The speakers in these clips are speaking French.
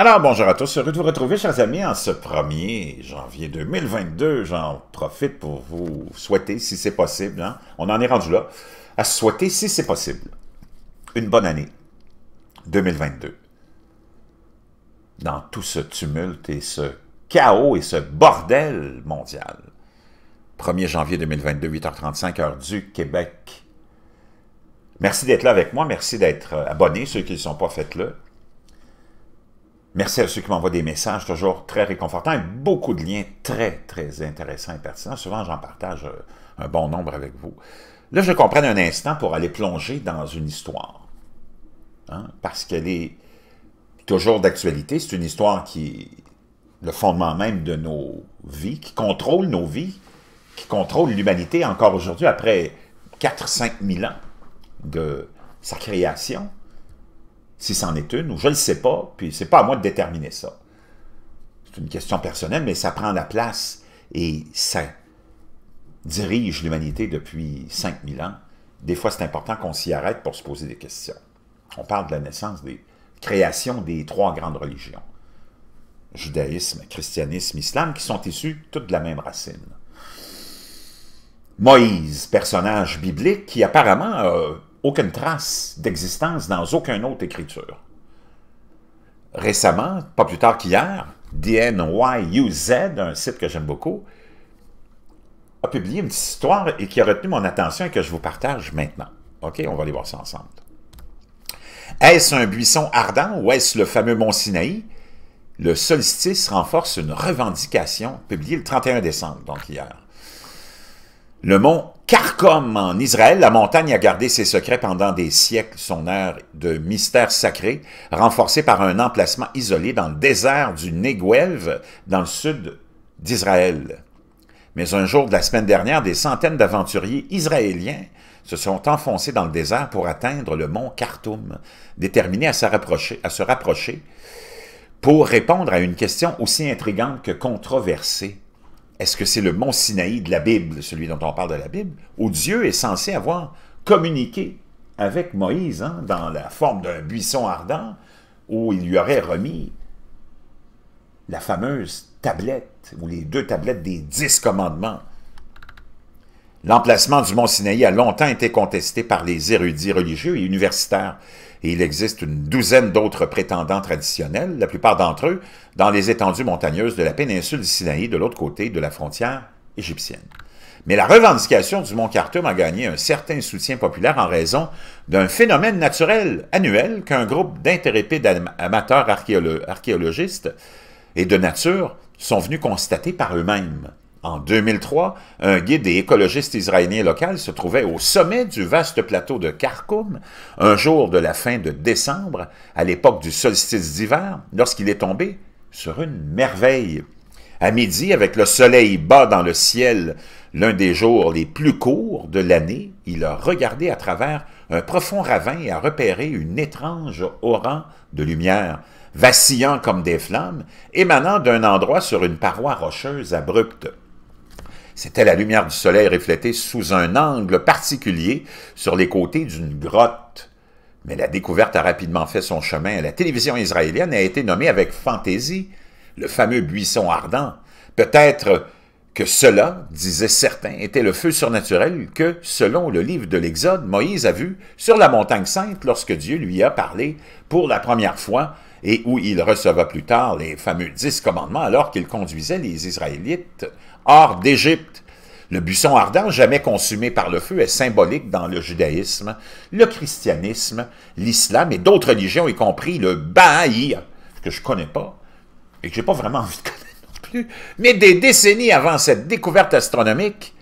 Alors, bonjour à tous, heureux de vous retrouver, chers amis, en ce 1er janvier 2022. J'en profite pour vous souhaiter, si c'est possible, hein. on en est rendu là, à souhaiter, si c'est possible, une bonne année 2022. Dans tout ce tumulte et ce chaos et ce bordel mondial. 1er janvier 2022, 8h35, heure du Québec. Merci d'être là avec moi, merci d'être euh, abonné, ceux qui ne sont pas, faites là, Merci à ceux qui m'envoient des messages, toujours très réconfortants, et beaucoup de liens très, très intéressants et pertinents. Souvent, j'en partage euh, un bon nombre avec vous. Là, je comprends un instant pour aller plonger dans une histoire, hein, parce qu'elle est toujours d'actualité. C'est une histoire qui est le fondement même de nos vies, qui contrôle nos vies, qui contrôle l'humanité encore aujourd'hui, après 4-5 000 ans de sa création si c'en est une, ou je ne le sais pas, puis c'est pas à moi de déterminer ça. C'est une question personnelle, mais ça prend la place et ça dirige l'humanité depuis 5000 ans. Des fois, c'est important qu'on s'y arrête pour se poser des questions. On parle de la naissance des créations des trois grandes religions, judaïsme, christianisme, islam, qui sont issues toutes de la même racine. Moïse, personnage biblique qui apparemment a aucune trace d'existence dans aucune autre écriture. Récemment, pas plus tard qu'hier, DNYUZ, un site que j'aime beaucoup, a publié une petite histoire et qui a retenu mon attention et que je vous partage maintenant. OK, on va aller voir ça ensemble. Est-ce un buisson ardent ou est-ce le fameux mont Sinaï? Le solstice renforce une revendication publiée le 31 décembre, donc hier. Le mont Karkom en Israël, la montagne a gardé ses secrets pendant des siècles, son air de mystère sacré, renforcé par un emplacement isolé dans le désert du Negev, dans le sud d'Israël. Mais un jour de la semaine dernière, des centaines d'aventuriers israéliens se sont enfoncés dans le désert pour atteindre le mont Khartoum, déterminés à rapprocher, à se rapprocher pour répondre à une question aussi intrigante que controversée. Est-ce que c'est le mont Sinaï de la Bible, celui dont on parle de la Bible, où Dieu est censé avoir communiqué avec Moïse hein, dans la forme d'un buisson ardent où il lui aurait remis la fameuse tablette, ou les deux tablettes des dix commandements L'emplacement du mont Sinaï a longtemps été contesté par les érudits religieux et universitaires, et il existe une douzaine d'autres prétendants traditionnels, la plupart d'entre eux dans les étendues montagneuses de la péninsule du Sinaï de l'autre côté de la frontière égyptienne. Mais la revendication du mont Khartoum a gagné un certain soutien populaire en raison d'un phénomène naturel annuel qu'un groupe d'intérépides amateurs archéologistes et de nature sont venus constater par eux-mêmes. En 2003, un guide et écologiste israélien local se trouvait au sommet du vaste plateau de Kharkoum, un jour de la fin de décembre, à l'époque du solstice d'hiver, lorsqu'il est tombé sur une merveille. À midi, avec le soleil bas dans le ciel, l'un des jours les plus courts de l'année, il a regardé à travers un profond ravin et a repéré une étrange aura de lumière, vacillant comme des flammes, émanant d'un endroit sur une paroi rocheuse abrupte. C'était la lumière du soleil reflétée sous un angle particulier sur les côtés d'une grotte. Mais la découverte a rapidement fait son chemin. La télévision israélienne a été nommée avec fantaisie le fameux buisson ardent. Peut-être que cela, disaient certains, était le feu surnaturel que, selon le livre de l'Exode, Moïse a vu sur la montagne sainte lorsque Dieu lui a parlé pour la première fois et où il recevait plus tard les fameux dix commandements alors qu'il conduisait les Israélites hors d'Égypte. Le buisson ardent jamais consumé par le feu est symbolique dans le judaïsme, le christianisme, l'islam et d'autres religions, y compris le bai que je ne connais pas et que j'ai pas vraiment envie de connaître. Mais des décennies avant cette découverte astronomique,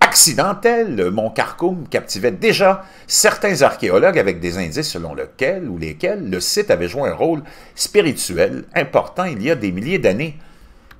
accidentelle, Mont Carcoum captivait déjà certains archéologues avec des indices selon lesquels ou lesquels le site avait joué un rôle spirituel important il y a des milliers d'années.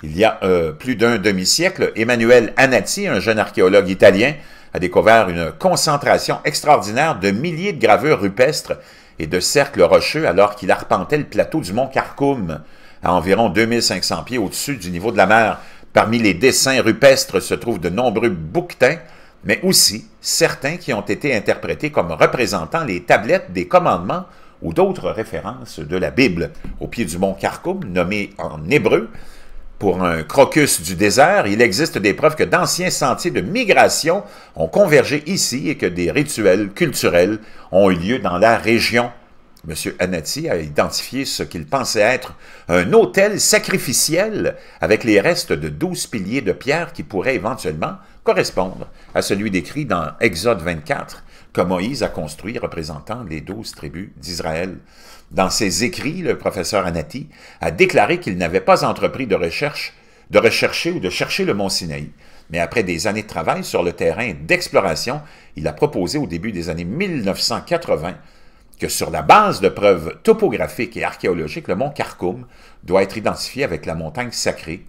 Il y a euh, plus d'un demi-siècle, Emmanuel Anati, un jeune archéologue italien, a découvert une concentration extraordinaire de milliers de gravures rupestres et de cercles rocheux alors qu'il arpentait le plateau du mont Carcoum à environ 2500 pieds au-dessus du niveau de la mer. Parmi les dessins rupestres se trouvent de nombreux bouquetins, mais aussi certains qui ont été interprétés comme représentant les tablettes des commandements ou d'autres références de la Bible. Au pied du mont Karkoum, nommé en hébreu, pour un crocus du désert, il existe des preuves que d'anciens sentiers de migration ont convergé ici et que des rituels culturels ont eu lieu dans la région. M. Anati a identifié ce qu'il pensait être un autel sacrificiel avec les restes de douze piliers de pierre qui pourraient éventuellement correspondre à celui décrit dans Exode 24 que Moïse a construit représentant les douze tribus d'Israël. Dans ses écrits, le professeur Anati a déclaré qu'il n'avait pas entrepris de recherche, de rechercher ou de chercher le mont Sinaï. Mais après des années de travail sur le terrain d'exploration, il a proposé au début des années 1980 sur la base de preuves topographiques et archéologiques, le mont Karkoum doit être identifié avec la montagne sacrée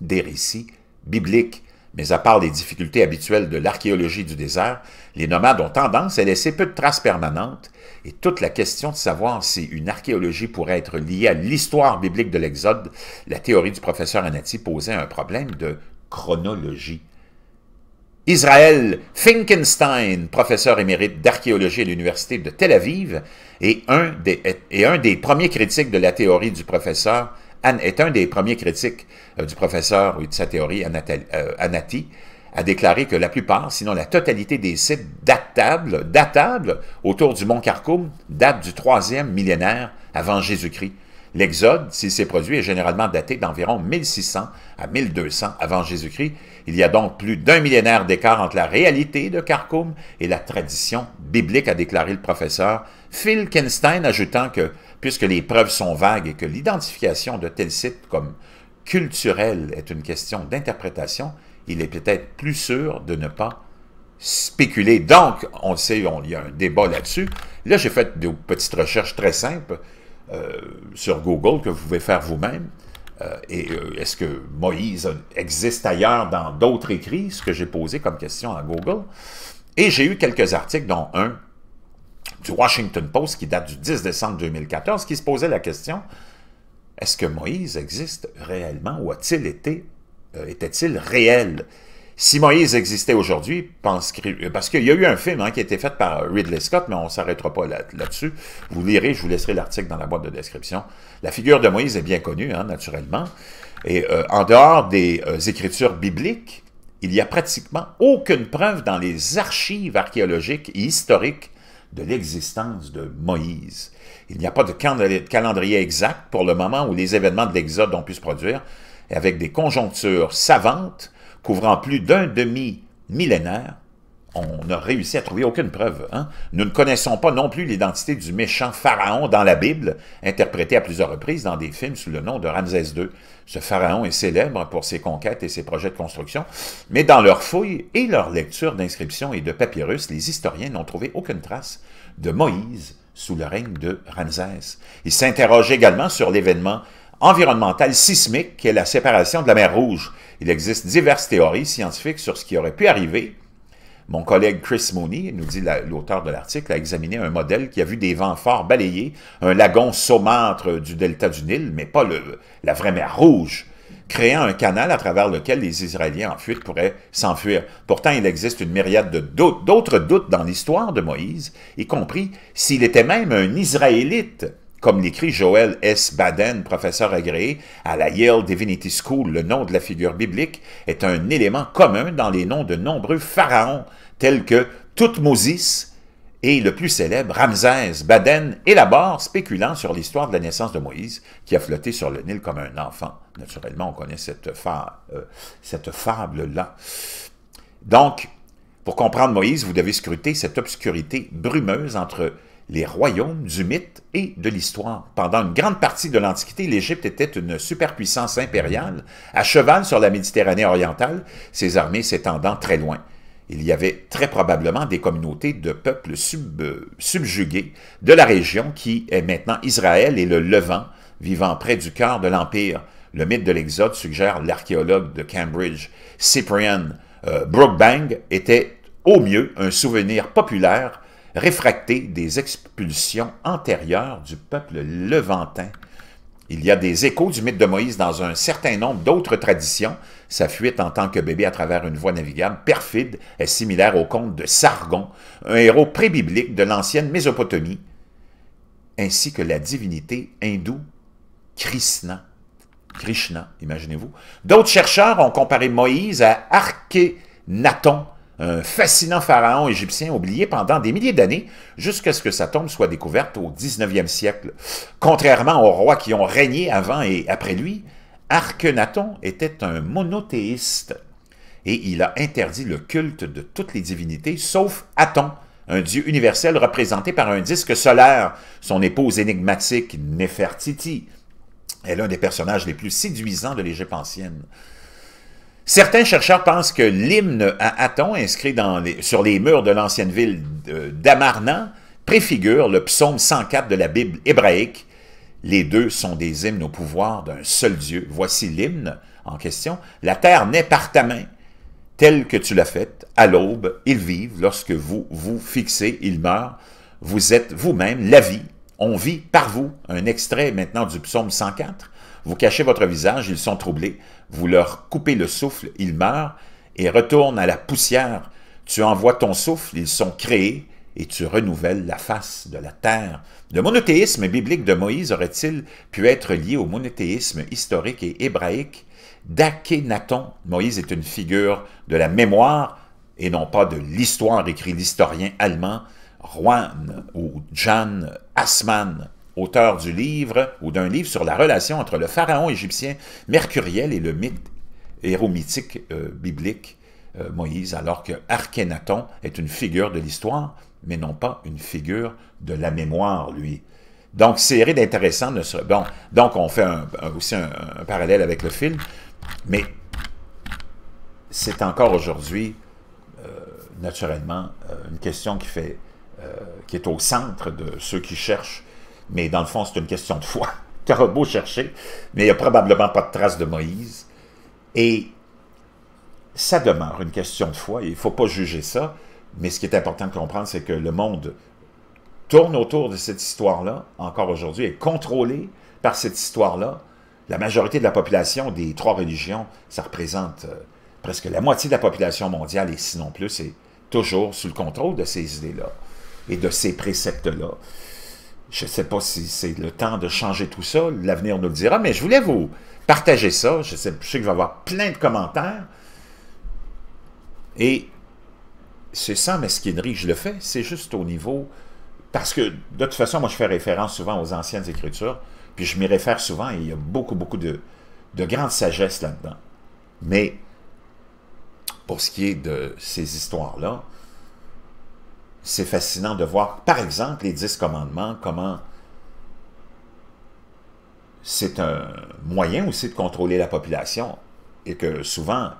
des récits bibliques. Mais à part les difficultés habituelles de l'archéologie du désert, les nomades ont tendance à laisser peu de traces permanentes et toute la question de savoir si une archéologie pourrait être liée à l'histoire biblique de l'Exode, la théorie du professeur Anati posait un problème de chronologie. Israël Finkenstein, professeur émérite d'archéologie à l'Université de Tel Aviv, est un, des, et un des premiers critiques de la théorie du professeur, est un des premiers critiques euh, du professeur ou de sa théorie, euh, Anati, a déclaré que la plupart, sinon la totalité des sites datables, datables autour du mont Carcoum datent du troisième millénaire avant Jésus-Christ, L'exode, s'il s'est produit, est généralement daté d'environ 1600 à 1200 avant Jésus-Christ. Il y a donc plus d'un millénaire d'écart entre la réalité de Kharkoum et la tradition biblique, a déclaré le professeur Phil Kenstein, ajoutant que, puisque les preuves sont vagues et que l'identification de tel sites comme culturel est une question d'interprétation, il est peut-être plus sûr de ne pas spéculer. Donc, on sait, il y a un débat là-dessus. Là, là j'ai fait des petites recherches très simples euh, sur Google que vous pouvez faire vous-même. Euh, et euh, est-ce que Moïse existe ailleurs dans d'autres écrits, ce que j'ai posé comme question à Google. Et j'ai eu quelques articles, dont un du Washington Post qui date du 10 décembre 2014, qui se posait la question est-ce que Moïse existe réellement ou a-t-il été était-il réel si Moïse existait aujourd'hui, euh, parce qu'il y a eu un film hein, qui a été fait par Ridley Scott, mais on ne s'arrêtera pas là-dessus. vous lirez, je vous laisserai l'article dans la boîte de description. La figure de Moïse est bien connue, hein, naturellement. Et euh, en dehors des euh, écritures bibliques, il n'y a pratiquement aucune preuve dans les archives archéologiques et historiques de l'existence de Moïse. Il n'y a pas de calendrier exact pour le moment où les événements de l'Exode ont pu se produire, et avec des conjonctures savantes, couvrant plus d'un demi-millénaire, on n'a réussi à trouver aucune preuve. Hein. Nous ne connaissons pas non plus l'identité du méchant pharaon dans la Bible, interprété à plusieurs reprises dans des films sous le nom de Ramsès II. Ce pharaon est célèbre pour ses conquêtes et ses projets de construction, mais dans leurs fouilles et leurs lectures d'inscriptions et de papyrus, les historiens n'ont trouvé aucune trace de Moïse sous le règne de Ramsès. Ils s'interrogent également sur l'événement environnemental sismique, qu'est la séparation de la mer Rouge. Il existe diverses théories scientifiques sur ce qui aurait pu arriver. Mon collègue Chris Mooney, nous dit l'auteur de l'article, a examiné un modèle qui a vu des vents forts balayer un lagon saumâtre du delta du Nil, mais pas le, la vraie mer Rouge, créant un canal à travers lequel les Israéliens en fuite pourraient s'enfuir. Pourtant, il existe une myriade d'autres doutes dans l'histoire de Moïse, y compris s'il était même un Israélite. Comme l'écrit Joël S. Baden, professeur agréé à la Yale Divinity School, le nom de la figure biblique est un élément commun dans les noms de nombreux pharaons, tels que Toutmosis et le plus célèbre Ramsès. Baden élabore, spéculant sur l'histoire de la naissance de Moïse, qui a flotté sur le Nil comme un enfant. Naturellement, on connaît cette euh, fable-là. Donc, pour comprendre Moïse, vous devez scruter cette obscurité brumeuse entre les royaumes du mythe et de l'histoire. Pendant une grande partie de l'Antiquité, l'Égypte était une superpuissance impériale, à cheval sur la Méditerranée orientale, ses armées s'étendant très loin. Il y avait très probablement des communautés de peuples subjugués de la région qui est maintenant Israël et le Levant, vivant près du cœur de l'Empire. Le mythe de l'Exode suggère l'archéologue de Cambridge, Cyprian euh, était au mieux un souvenir populaire réfracté des expulsions antérieures du peuple levantin. Il y a des échos du mythe de Moïse dans un certain nombre d'autres traditions. Sa fuite en tant que bébé à travers une voie navigable perfide est similaire au conte de Sargon, un héros prébiblique de l'ancienne Mésopotamie, ainsi que la divinité hindoue Krishna. Krishna, imaginez-vous. D'autres chercheurs ont comparé Moïse à Archénaton, un fascinant pharaon égyptien oublié pendant des milliers d'années, jusqu'à ce que sa tombe soit découverte au 19e siècle. Contrairement aux rois qui ont régné avant et après lui, Arkenaton était un monothéiste, et il a interdit le culte de toutes les divinités, sauf Aton, un dieu universel représenté par un disque solaire, son épouse énigmatique Nefertiti. est l'un des personnages les plus séduisants de l'Égypte ancienne. Certains chercheurs pensent que l'hymne à Aton, inscrit sur les murs de l'ancienne ville d'Amarna, préfigure le psaume 104 de la Bible hébraïque. Les deux sont des hymnes au pouvoir d'un seul Dieu. Voici l'hymne en question. La terre naît par ta main, telle que tu l'as faite. À l'aube, ils vivent. Lorsque vous vous fixez, ils meurent. Vous êtes vous-même la vie. On vit par vous. Un extrait maintenant du psaume 104. Vous cachez votre visage, ils sont troublés vous leur coupez le souffle, ils meurent et retournent à la poussière. Tu envoies ton souffle, ils sont créés, et tu renouvelles la face de la terre. Le monothéisme biblique de Moïse aurait-il pu être lié au monothéisme historique et hébraïque d'Akhenaton? Moïse est une figure de la mémoire et non pas de l'histoire, écrit l'historien allemand Juan ou Jan Assmann auteur du livre ou d'un livre sur la relation entre le pharaon égyptien Mercuriel et le mythe héros euh, biblique euh, Moïse, alors que est une figure de l'histoire, mais non pas une figure de la mémoire, lui. Donc, c'est d'intéressants ne serait... Bon, donc on fait aussi un, parallèle avec le film, mais c'est encore aujourd'hui, euh, naturellement, une question qui, fait, qui est au centre de ceux qui cherchent mais dans le fond, c'est une question de foi. car beau chercher, mais il n'y a probablement pas de trace de Moïse. Et ça demeure une question de foi, il ne faut pas juger ça, mais ce qui est important de comprendre, c'est que le monde tourne autour de cette histoire-là, encore aujourd'hui, est contrôlé par cette histoire-là. La majorité de la population des trois religions, ça représente euh, presque la moitié de la population mondiale, et sinon plus, c'est toujours sous le contrôle de ces idées-là et de ces préceptes-là je ne sais pas si c'est le temps de changer tout ça, l'avenir nous le dira, mais je voulais vous partager ça. Je sais, que je vais avoir plein de commentaires. Et c'est sans mesquinerie que je le fais, c'est juste au niveau... Parce que, de toute façon, moi, je fais référence souvent aux anciennes écritures, puis je m'y réfère souvent, et il y a beaucoup, beaucoup de, de grande sagesse là-dedans. Mais, pour ce qui est de ces histoires-là, c'est fascinant de voir, par exemple, les dix commandements, comment c'est un moyen aussi de contrôler la population et que souvent,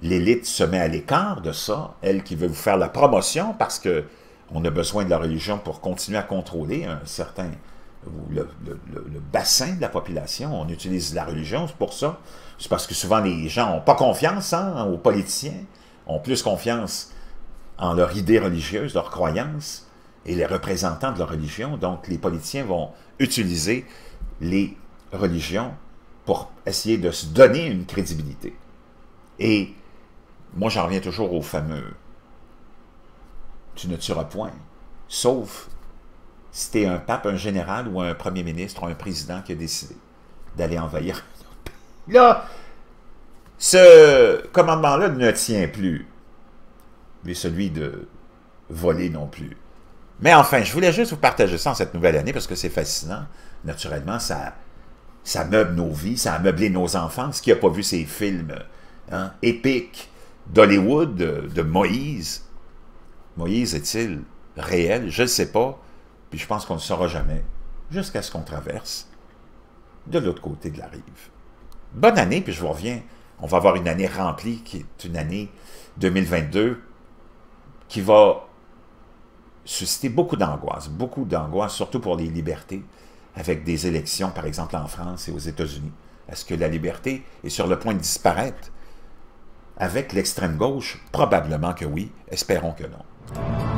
l'élite se met à l'écart de ça, elle qui veut vous faire la promotion parce qu'on a besoin de la religion pour continuer à contrôler un certain le, bassin de la population. On utilise la religion pour ça. C'est parce que souvent les gens n'ont pas confiance hein, aux politiciens, ont plus confiance en leur idée religieuse, leurs croyances, et les représentants de leur religion. Donc, les politiciens vont utiliser les religions pour essayer de se donner une crédibilité. Et moi, j'en reviens toujours au fameux « tu ne tueras point », sauf si tu es un pape, un général ou un premier ministre ou un président qui a décidé d'aller envahir pays. Là, ce commandement-là ne tient plus. Mais celui de voler non plus. Mais enfin, je voulais juste vous partager ça en cette nouvelle année parce que c'est fascinant. Naturellement, ça, ça meuble nos vies, ça a meublé nos enfants. Ce Qui n'a pas vu ces films hein, épiques d'Hollywood, de, Moïse? Moïse est-il réel? Je ne sais pas. Puis je pense qu'on ne saura jamais jusqu'à ce qu'on traverse de l'autre côté de la rive. Bonne année, puis je vous reviens. On va avoir une année remplie qui est une année 2022 qui va susciter beaucoup d'angoisse, beaucoup d'angoisse, surtout pour les libertés, avec des élections, par exemple, en France et aux États-Unis. Est-ce que la liberté est sur le point de disparaître? Avec l'extrême gauche, probablement que oui, espérons que non.